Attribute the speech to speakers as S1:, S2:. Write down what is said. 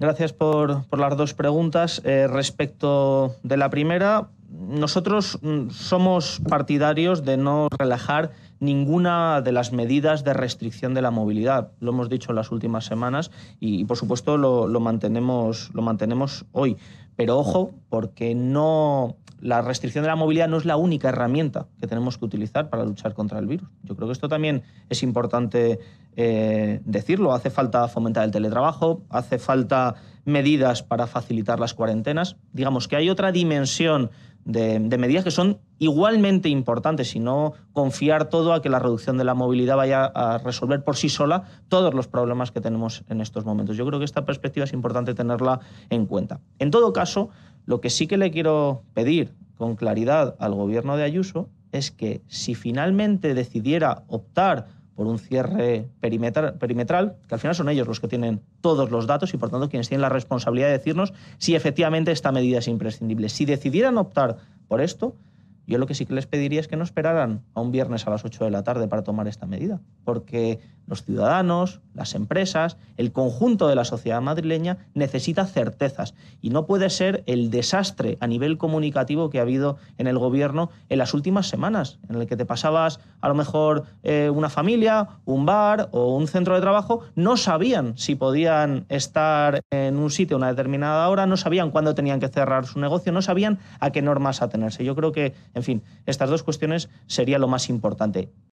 S1: Gracias por, las dos preguntas. Eh, respecto de la primera, nosotros mm, somos partidarios de no relajar ninguna de las medidas de restricción de la movilidad. Lo hemos dicho en las últimas semanas y, por supuesto, mantenemos, lo mantenemos hoy. Pero ojo, porque no, la restricción de la movilidad no es la única herramienta que tenemos que utilizar para luchar contra el virus. Yo creo que esto también es importante eh, decirlo. Hace falta fomentar el teletrabajo, hace falta medidas para facilitar las cuarentenas. Digamos que hay otra dimensión de medidas que son igualmente importante, si no confiar todo a que la reducción de la movilidad vaya a resolver por sí sola todos los problemas que tenemos en estos momentos. Yo creo que esta perspectiva es importante tenerla en cuenta. En todo caso, lo que sí que le quiero pedir con claridad al gobierno de Ayuso es que si finalmente decidiera optar por un cierre perimetral, que al final son ellos los que tienen todos los datos y por tanto quienes tienen la responsabilidad de decirnos si efectivamente esta medida es imprescindible. Si decidieran optar por esto, yo lo que sí que les pediría es que no esperaran a un viernes a las 8 de la tarde para tomar esta medida, porque los ciudadanos, las empresas, el conjunto de la sociedad madrileña necesita certezas y no puede ser el desastre a nivel comunicativo que ha habido en el gobierno en las últimas semanas, en el que te pasabas a lo mejor eh, una familia, un bar o un centro de trabajo, no sabían si podían estar en un sitio a una determinada hora, no sabían cuándo tenían que cerrar su negocio, no sabían a qué normas atenerse. Yo creo que, en fin, estas dos cuestiones sería lo más importante.